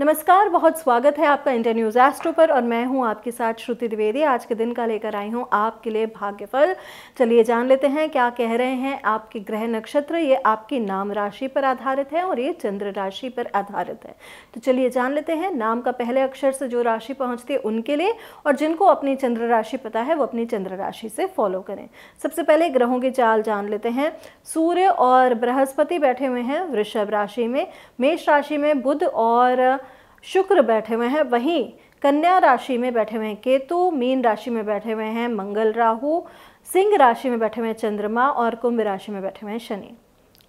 नमस्कार बहुत स्वागत है आपका इंडिया न्यूज़ एस्ट्रो पर और मैं हूं आपके साथ श्रुति द्विवेदी आज के दिन का लेकर आई हूं आपके लिए भाग्यफल चलिए जान लेते हैं क्या कह रहे हैं आपके ग्रह नक्षत्र ये आपकी नाम राशि पर आधारित है और ये चंद्र राशि पर आधारित है तो चलिए जान लेते हैं नाम का पहले अक्षर से जो राशि पहुँचती है उनके लिए और जिनको अपनी चंद्र राशि पता है वो अपनी चंद्र राशि से फॉलो करें सबसे पहले ग्रहों की चाल जान लेते हैं सूर्य और बृहस्पति बैठे हुए हैं वृषभ राशि में मेष राशि में बुध और शुक्र बैठे हुए हैं वहीं कन्या राशि में बैठे हुए हैं केतु मीन राशि में बैठे हुए हैं मंगल राहु सिंह राशि में बैठे हुए हैं चंद्रमा और कुंभ राशि में बैठे हुए हैं शनि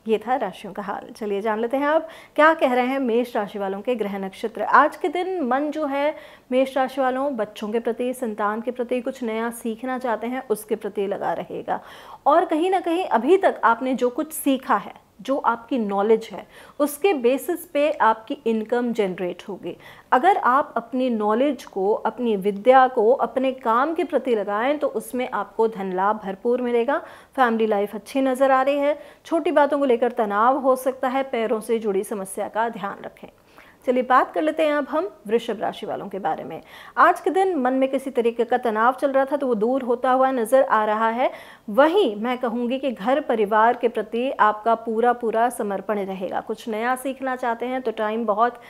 ये था राशियों का हाल चलिए जान लेते हैं आप क्या कह रहे हैं मेष राशि वालों के ग्रह नक्षत्र आज के दिन मन जो है मेष राशि वालों बच्चों के प्रति संतान के प्रति कुछ नया सीखना चाहते हैं उसके प्रति लगा रहेगा और कहीं ना कहीं अभी तक आपने जो कुछ सीखा है जो आपकी नॉलेज है उसके बेसिस पे आपकी इनकम जनरेट होगी अगर आप अपनी नॉलेज को अपनी विद्या को अपने काम के प्रति लगाएं तो उसमें आपको धन लाभ भरपूर मिलेगा फैमिली लाइफ अच्छी नज़र आ रही है छोटी बातों को लेकर तनाव हो सकता है पैरों से जुड़ी समस्या का ध्यान रखें चलिए बात कर लेते हैं अब हम वृषभ राशि वालों के बारे में आज के दिन मन में किसी तरीके का तनाव चल रहा था तो वो दूर होता हुआ नज़र आ रहा है वहीं मैं कहूँगी कि घर परिवार के प्रति आपका पूरा पूरा समर्पण रहेगा कुछ नया सीखना चाहते हैं तो टाइम बहुत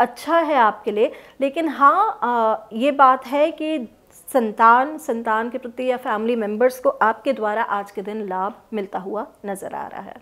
अच्छा है आपके लिए लेकिन हाँ आ, ये बात है कि संतान संतान के प्रति या फैमिली मेम्बर्स को आपके द्वारा आज के दिन लाभ मिलता हुआ नज़र आ रहा है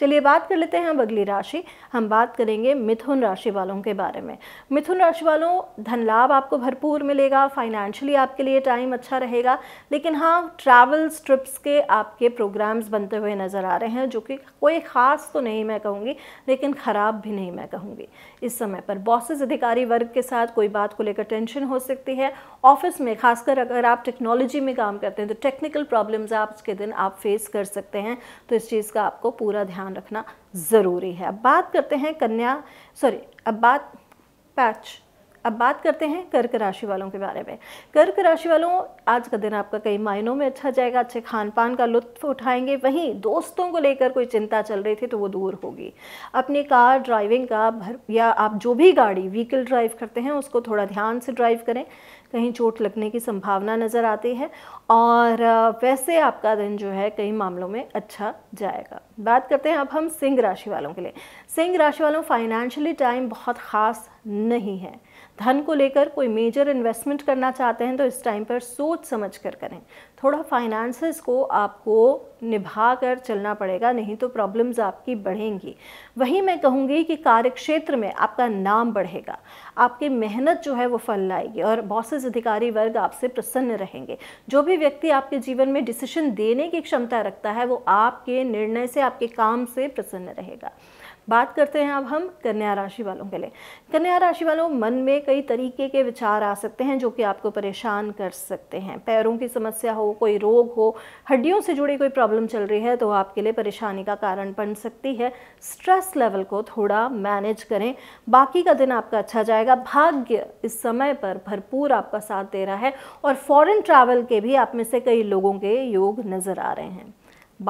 चलिए बात कर लेते हैं अब अगली राशि हम बात करेंगे मिथुन राशि वालों के बारे में मिथुन राशि वालों धन लाभ आपको भरपूर मिलेगा फाइनेंशियली आपके लिए टाइम अच्छा रहेगा लेकिन हाँ ट्रैवल्स ट्रिप्स के आपके प्रोग्राम्स बनते हुए नज़र आ रहे हैं जो कि कोई ख़ास तो नहीं मैं कहूँगी लेकिन ख़राब भी नहीं मैं कहूँगी इस समय पर बॉसेज अधिकारी वर्ग के साथ कोई बात को लेकर टेंशन हो सकती है ऑफिस में खासकर अगर आप टेक्नोलॉजी में काम करते हैं तो टेक्निकल प्रॉब्लम्स आज के दिन आप फेस कर सकते हैं तो इस चीज़ का आपको पूरा पूरा ध्यान रखना ज़रूरी है अब बात करते हैं कन्या सॉरी अब बात पैच अब बात करते हैं कर्क राशि वालों के बारे में कर्क राशि वालों आज का दिन आपका कई मायनों में अच्छा जाएगा अच्छे खान पान का लुत्फ उठाएंगे वहीं दोस्तों को लेकर कोई चिंता चल रही थी तो वो दूर होगी अपनी कार ड्राइविंग का भर या आप जो भी गाड़ी व्हीकल ड्राइव करते हैं उसको थोड़ा ध्यान से ड्राइव करें कहीं चोट लगने की संभावना नज़र आती है और वैसे आपका दिन जो है कई मामलों में अच्छा जाएगा बात करते हैं अब हम सिंह राशि वालों के लिए सिंह राशि वालों फाइनेंशियली टाइम बहुत ख़ास नहीं है धन को लेकर कोई मेजर इन्वेस्टमेंट करना चाहते हैं तो इस टाइम पर सोच समझ कर करें थोड़ा फाइनेंसेस को आपको निभा कर चलना पड़ेगा नहीं तो प्रॉब्लम्स आपकी बढ़ेंगी वहीं मैं कहूँगी कि कार्यक्षेत्र में आपका नाम बढ़ेगा आपकी मेहनत जो है वो फल लाएगी और बॉसेस अधिकारी वर्ग आपसे प्रसन्न रहेंगे जो भी व्यक्ति आपके जीवन में डिसीशन देने की क्षमता रखता है वो आपके निर्णय से आपके काम से प्रसन्न रहेगा बात करते हैं अब हम कन्या राशि वालों के लिए कन्या राशि वालों मन में कई तरीके के विचार आ सकते हैं जो कि आपको परेशान कर सकते हैं पैरों की समस्या हो कोई रोग हो हड्डियों से जुड़ी कोई प्रॉब्लम चल रही है तो आपके लिए परेशानी का कारण बन सकती है स्ट्रेस लेवल को थोड़ा मैनेज करें बाकी का दिन आपका अच्छा जाएगा भाग्य इस समय पर भरपूर आपका साथ दे रहा है और फॉरेन ट्रैवल के भी आप में से कई लोगों के योग नज़र आ रहे हैं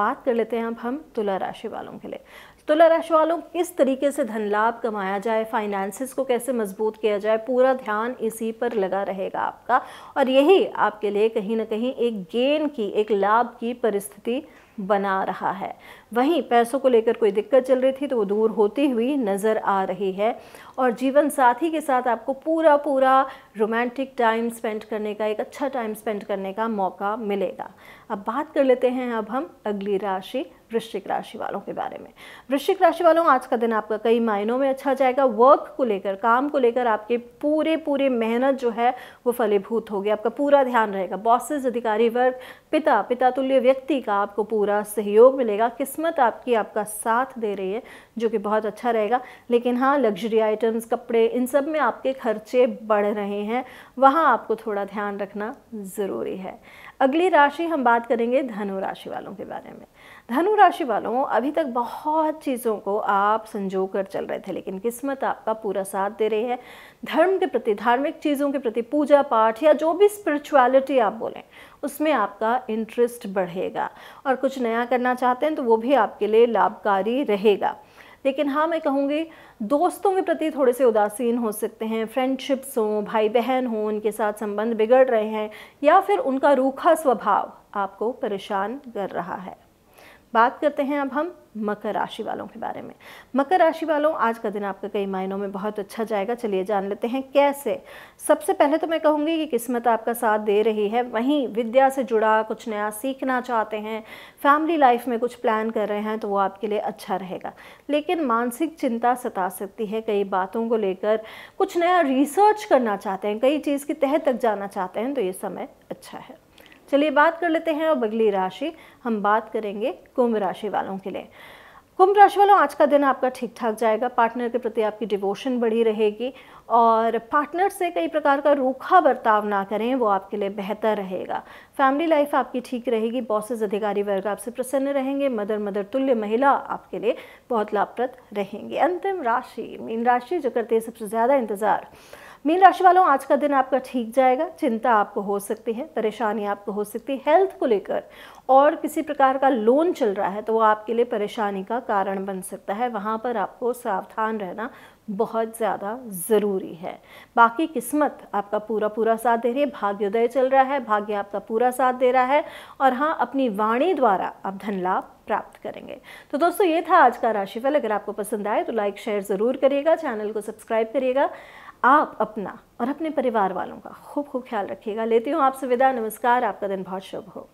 बात कर लेते हैं अब हम तुला राशि वालों के लिए तुला तो राशि वालों किस तरीके से धन लाभ कमाया जाए फाइनेंसिस को कैसे मजबूत किया जाए पूरा ध्यान इसी पर लगा रहेगा आपका और यही आपके लिए कहीं ना कहीं एक गेन की एक लाभ की परिस्थिति बना रहा है वहीं पैसों को लेकर कोई दिक्कत चल रही थी तो वो दूर होती हुई नज़र आ रही है और जीवन साथी के साथ आपको पूरा पूरा रोमांटिक टाइम स्पेंड करने का एक अच्छा टाइम स्पेंड करने का मौका मिलेगा अब बात कर लेते हैं अब हम अगली राशि वृश्चिक राशि वालों के बारे में वृश्चिक राशि वालों आज का दिन आपका कई मायनों में अच्छा जाएगा वर्क को लेकर काम को लेकर आपके पूरे पूरे मेहनत जो है वो फलीभूत होगी आपका पूरा ध्यान रहेगा बॉसेस अधिकारी वर्ग पिता पिता तुल्य व्यक्ति का आपको पूरा सहयोग मिलेगा किस्मत आपकी आपका साथ दे रही है जो कि बहुत अच्छा रहेगा लेकिन हाँ लग्जरी आइटम्स कपड़े इन सब में आपके खर्चे बढ़ रहे हैं वहाँ आपको थोड़ा ध्यान रखना ज़रूरी है अगली राशि हम बात करेंगे धनु राशि वालों के बारे में धनु राशि वालों अभी तक बहुत चीज़ों को आप संजो कर चल रहे थे लेकिन किस्मत आपका पूरा साथ दे रही है धर्म के प्रति धार्मिक चीज़ों के प्रति पूजा पाठ या जो भी स्पिरिचुअलिटी आप बोलें उसमें आपका इंटरेस्ट बढ़ेगा और कुछ नया करना चाहते हैं तो वो भी आपके लिए लाभकारी रहेगा लेकिन हाँ मैं कहूँगी दोस्तों के प्रति थोड़े से उदासीन हो सकते हैं फ्रेंडशिप्स हों भाई बहन हों उनके साथ संबंध बिगड़ रहे हैं या फिर उनका रूखा स्वभाव आपको परेशान कर रहा है बात करते हैं अब हम मकर राशि वालों के बारे में मकर राशि वालों आज का दिन आपका कई मायनों में बहुत अच्छा जाएगा चलिए जान लेते हैं कैसे सबसे पहले तो मैं कहूँगी कि किस्मत आपका साथ दे रही है वहीं विद्या से जुड़ा कुछ नया सीखना चाहते हैं फैमिली लाइफ में कुछ प्लान कर रहे हैं तो वो आपके लिए अच्छा रहेगा लेकिन मानसिक चिंता सता सकती है कई बातों को लेकर कुछ नया रिसर्च करना चाहते हैं कई चीज़ के तह तक जाना चाहते हैं तो ये समय अच्छा है चलिए बात कर लेते हैं अब अगली राशि हम बात करेंगे कुंभ राशि वालों के लिए कुंभ राशि वालों आज का दिन आपका ठीक ठाक जाएगा पार्टनर के प्रति आपकी डिवोशन बढ़ी रहेगी और पार्टनर से कई प्रकार का रूखा बर्ताव ना करें वो आपके लिए बेहतर रहेगा फैमिली लाइफ आपकी ठीक रहेगी बॉसेज अधिकारी वर्ग आपसे प्रसन्न रहेंगे मदर मदर तुल्य महिला आपके लिए बहुत लाभप्रद रहेंगी अंतिम राशि मीन राशि जो करते हैं सबसे ज़्यादा इंतज़ार मीन राशि वालों आज का दिन आपका ठीक जाएगा चिंता आपको हो सकती है परेशानी आपको हो सकती है हेल्थ को लेकर और किसी प्रकार का लोन चल रहा है तो वो आपके लिए परेशानी का कारण बन सकता है वहाँ पर आपको सावधान रहना बहुत ज़्यादा ज़रूरी है बाकी किस्मत आपका पूरा पूरा साथ दे रही है भाग्योदय चल रहा है भाग्य आपका पूरा साथ दे रहा है और हाँ अपनी वाणी द्वारा आप धन लाभ प्राप्त करेंगे तो दोस्तों ये था आज का राशिफल अगर आपको पसंद आए तो लाइक शेयर ज़रूर करिएगा चैनल को सब्सक्राइब करिएगा आप अपना और अपने परिवार वालों का खूब खूब ख्याल रखिएगा लेती हूँ आपसे विदा नमस्कार आपका दिन बहुत शुभ हो